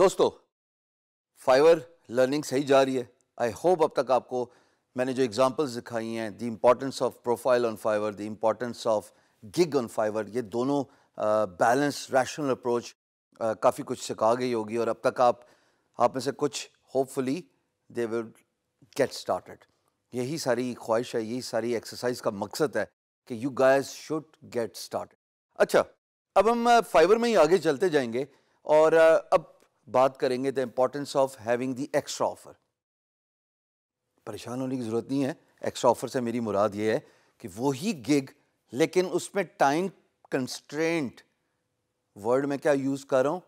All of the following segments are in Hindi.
दोस्तों फाइवर लर्निंग सही जा रही है आई होप अब तक आपको मैंने जो एग्जांपल्स दिखाई हैं the importance of profile on Fiverr the importance of gig on Fiverr ये दोनों बैलेंस रैशनल अप्रोच काफ़ी कुछ सिखा गई होगी और अब तक आप आप में से कुछ hopefully they will get started यही सारी ख्वाहिश है यही सारी एक्सरसाइज का मकसद है कि you guys should get start अच्छा अब हम फाइवर में ही आगे चलते जाएंगे और अब बात करेंगे the importance of having the extra offer परेशान होने की ज़रूरत नहीं है एक्स्ट्रा ऑफर से मेरी मुराद ये है कि वही गिग लेकिन उसमें टाइम कंस्ट्रेंट वर्ड में क्या यूज़ कर रहा हूँ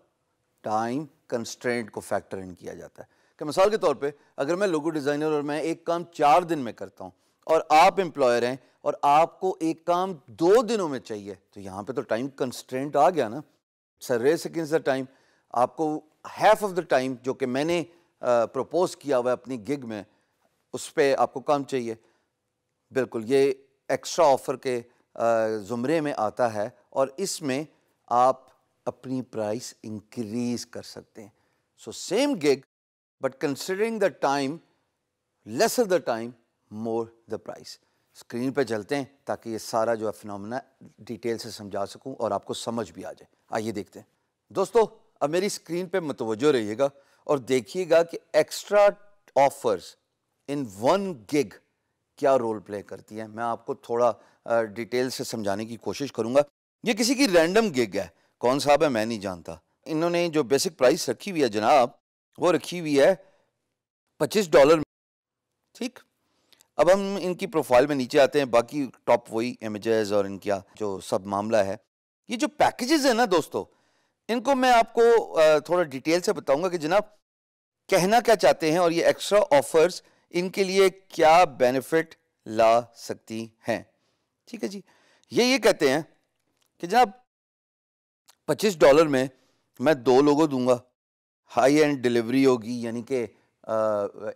टाइम कंस्ट्रेंट को फैक्टर इन किया जाता है कि मिसाल के तौर पे अगर मैं लोगो डिज़ाइनर और मैं एक काम चार दिन में करता हूँ और आप एम्प्लॉयर हैं और आपको एक काम दो दिनों में चाहिए तो यहाँ पे तो टाइम कंस्ट्रेंट आ गया ना सर रे द टाइम आपको हैफ ऑफ द टाइम जो कि मैंने प्रपोज किया हुआ है अपनी गिग में उस पर आपको काम चाहिए बिल्कुल ये एक्स्ट्रा ऑफ़र के ज़ुमरे में आता है और इसमें आप अपनी प्राइस इंक्रीज कर सकते हैं so same gig but considering the time less the time more the price screen पे चलते हैं ताकि ये सारा जो है फिनमिना डिटेल से समझा सकूं और आपको समझ भी आ जाए आइए देखते हैं दोस्तों अब मेरी स्क्रीन पे मतवजो रहिएगा और देखिएगा कि extra offers in one gig क्या रोल प्ले करती है मैं आपको थोड़ा डिटेल से समझाने की कोशिश करूंगा ये किसी की रैंडम गिग है कौन साहब है मैं नहीं जानता इन्होंने जो बेसिक प्राइस रखी हुई है जनाब वो रखी हुई है पच्चीस डॉलर ठीक अब हम इनकी प्रोफाइल में नीचे आते हैं बाकी टॉप वही इमेजेस और इनका जो सब मामला है ये जो पैकेजेस है ना दोस्तों इनको मैं आपको थोड़ा डिटेल से बताऊंगा कि जनाब कहना क्या चाहते हैं और ये एक्स्ट्रा ऑफर्स इनके लिए क्या बेनिफिट ला सकती हैं ठीक है जी ये ये कहते हैं कि जनाब 25 डॉलर में मैं दो लोगों दूंगा हाई एंड डिलीवरी होगी यानी कि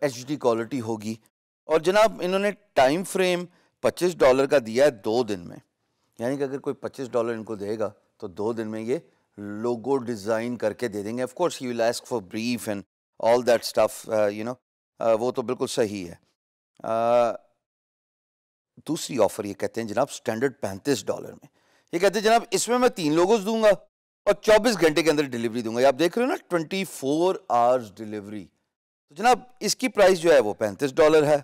एच डी क्वालिटी होगी और जनाब इन्होंने टाइम फ्रेम 25 डॉलर का दिया है दो दिन में यानी कि अगर कोई 25 डॉलर इनको देगा तो दो दिन में ये लोगो डिज़ाइन करके दे देंगे of course you will for brief and all that stuff you know वो तो बिल्कुल सही है uh, दूसरी ऑफ़र ये कहते हैं जनाब स्टैंडर्ड पैंतीस डॉलर में ये कहते हैं जनाब इसमें मैं तीन लोगोज दूंगा और चौबीस घंटे के अंदर डिलीवरी दूंगा आप देख रहे हो ना ट्वेंटी फोर आवर्स डिलीवरी तो जनाब इसकी प्राइस जो है वो पैंतीस डॉलर है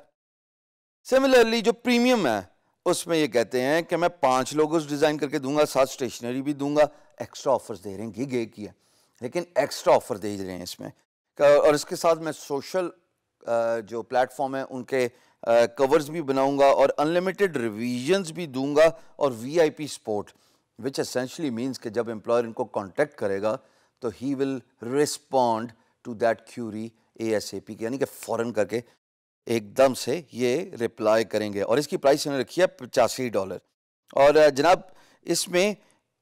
सिमिलरली जो प्रीमियम है उसमें ये कहते हैं कि मैं लोग लोगों डिज़ाइन करके दूंगा साथ स्टेशनरी भी दूंगा एक्स्ट्रा ऑफर्स दे रहे हैं घी घे की है लेकिन एक्स्ट्रा ऑफर दे रहे हैं इसमें और इसके साथ मैं सोशल जो प्लेटफॉर्म है उनके कवर्स भी बनाऊंगा और अनलिमिटेड रिविजन भी दूंगा और VIP support which essentially means कि जब एम्प्लॉयर इनको कॉन्टेक्ट करेगा तो he will respond to that query A S A P यानी कि फ़ौरन करके एकदम से ये रिप्लाई करेंगे और इसकी प्राइस इन्होंने रखी है पचासी डॉलर और जनाब इसमें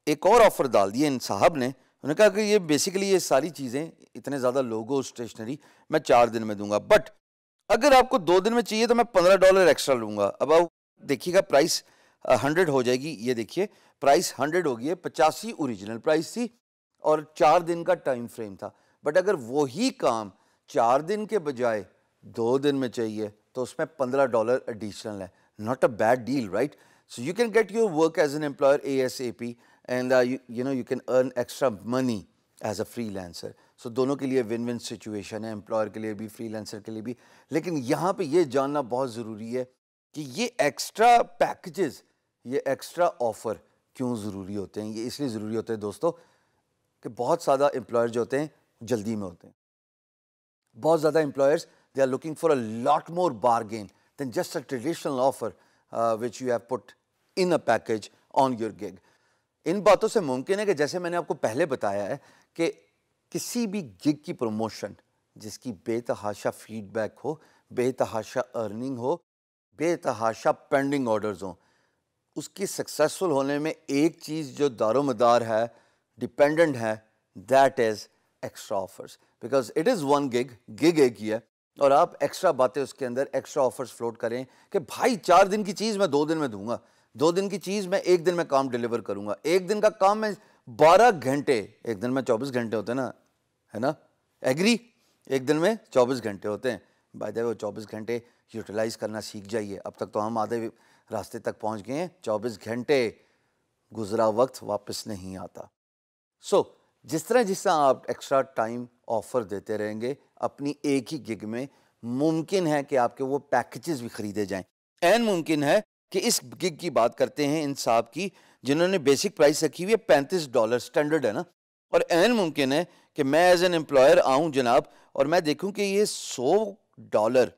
एक और ऑफ़र डाल दिए इन साहब ने उन्होंने कहा कि ये बेसिकली ये सारी चीज़ें इतने ज़्यादा लोगो स्टेशनरी मैं चार दिन में दूंगा बट अगर आपको दो दिन में चाहिए तो मैं पंद्रह डॉलर एक्स्ट्रा लूँगा अब आप देखिएगा प्राइस हंड्रेड हो जाएगी ये देखिए प्राइस हंड्रेड हो गई है पचासी ओरिजिनल प्राइस थी और चार दिन का टाइम फ्रेम था बट अगर वही काम चार दिन के बजाय दो दिन में चाहिए तो उसमें पंद्रह डॉलर एडिशनल है not a bad deal right so you can get your work as an employer A S A P and you know you can earn extra money as a freelancer सो दोनों के लिए विन विन सिचुएशन है एम्प्लॉयर के लिए भी फ्री लेंसर के लिए भी लेकिन यहाँ पर यह जानना बहुत ज़रूरी है कि ये एक्स्ट्रा पैकेजेस ये एक्स्ट्रा ऑफ़र क्यों ज़रूरी होते हैं ये इसलिए ज़रूरी होते हैं दोस्तों कि बहुत ज़्यादा एम्प्लॉयर जो होते हैं जल्दी में होते हैं बहुत ज़्यादा employers They are looking for a lot more bargain than just a traditional offer uh, which you have put in a package on your gig. इन बातों से मुमकिन है कि जैसे मैंने आपको पहले बताया है कि किसी भी गिग की प्रमोशन जिसकी बेतहाशा फीडबैक हो बेतहाशा अर्निंग हो बेतहाशा पेंडिंग ऑर्डर्स हों उसकी सक्सेसफुल होने में एक चीज़ जो दारोमदार है डिपेंडेंट है that is extra offers because it is one gig gig एक ही है और आप एक्स्ट्रा बातें उसके अंदर एक्स्ट्रा ऑफर्स फ्लोट करें कि भाई चार दिन की चीज़ मैं दो दिन में दूंगा दो दिन की चीज़ मैं एक दिन में काम डिलीवर करूंगा एक दिन का काम मैं बारह घंटे एक दिन में चौबीस घंटे होते हैं ना है ना एग्री एक दिन में चौबीस घंटे होते हैं भाई द वो चौबीस घंटे यूटिलाइज करना सीख जाइए अब तक तो हम आधे रास्ते तक पहुँच गए हैं चौबीस घंटे गुजरा वक्त वापस नहीं आता सो so, जिस तरह जिस तरह आप एक्स्ट्रा टाइम ऑफ़र देते रहेंगे अपनी एक ही गिग में मुमकिन है कि आपके वो पैकेजेस भी ख़रीदे जाएं एन मुमकिन है कि इस गिग की बात करते हैं इन साहब की जिन्होंने बेसिक प्राइस रखी हुई है पैंतीस डॉलर स्टैंडर्ड है ना और एन मुमकिन है कि मैं एज एन एम्प्लॉयर आऊँ जनाब और मैं देखूँ कि ये सौ डॉलर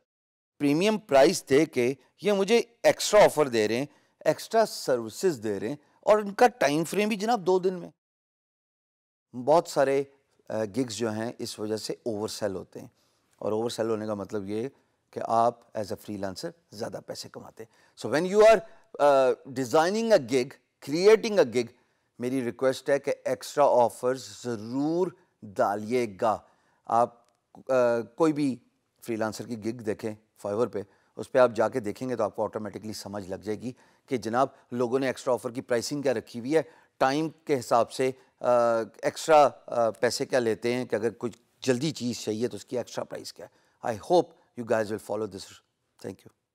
प्रीमियम प्राइस दे के ये मुझे एक्स्ट्रा ऑफर दे रहे हैं एक्स्ट्रा सर्विसेज दे रहे हैं और इनका टाइम फ्रेम भी जनाब दो दिन में बहुत सारे गिग्स जो हैं इस वजह से ओवर सेल होते हैं और ओवर सेल होने का मतलब ये कि आप एज अ लांसर ज़्यादा पैसे कमाते हैं so when you are designing a gig creating a gig मेरी रिक्वेस्ट है कि एक्स्ट्रा ऑफर्स ज़रूर डालिएगा आप uh, कोई भी लांसर की गिग देखें फाइवर पे उस पर आप जाके देखेंगे तो आपको ऑटोमेटिकली समझ लग जाएगी कि जनाब लोगों ने एक्स्ट्रा ऑफर की प्राइसिंग क्या रखी हुई है टाइम के हिसाब से एक्स्ट्रा पैसे क्या लेते हैं कि अगर कुछ जल्दी चीज़ चाहिए तो उसकी एक्स्ट्रा प्राइस क्या है I hope you guys will follow this thank you